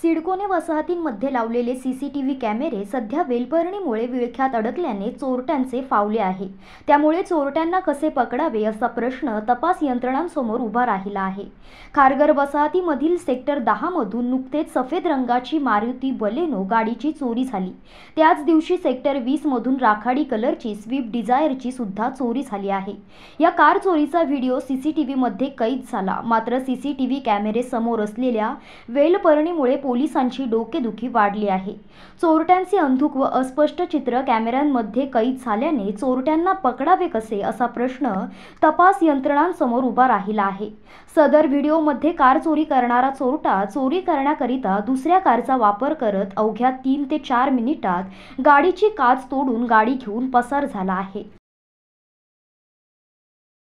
सिडकोने वसाहतींमध्ये लावलेले सी सी टी व्ही कॅमेरे सध्या वेलपर्णीमुळे विळख्यात अडकल्याने चोरट्यांचे फावले आहे त्यामुळे चोरट्यांना कसे पकडावे असा प्रश्न तपास यंत्रणांसमोर उभा राहिला आहे खारघर वसाहतीमधील सेक्टर दहामधून नुकतेच सफेद रंगाची मारुती बलेनो गाडीची चोरी झाली त्याच दिवशी सेक्टर वीसमधून राखाडी कलरची स्विफ्ट डिझायरची सुद्धा चोरी झाली आहे या कार चोरीचा व्हिडिओ सी सी टी व्हीमध्ये कैद झाला मात्र सी सी टी व्ही कॅमेरे समोर असलेल्या वेलपर्णीमुळे पोलिसांची डोकेदुखी वाढली आहे चोरट्यांचे अंधुक व अस्पष्ट चित्र कॅमेऱ्यांमध्ये कैद झाल्याने चोरट्यांना पकडावे कसे असा प्रश्न तपास यंत्रणांसमोर उभा राहिला आहे सदर व्हिडिओमध्ये कार चोरी करणारा चोरटा चोरी करण्याकरिता दुसऱ्या कारचा वापर करत अवघ्या तीन ते चार मिनिटात गाडीची काच तोडून गाडी घेऊन पसार झाला आहे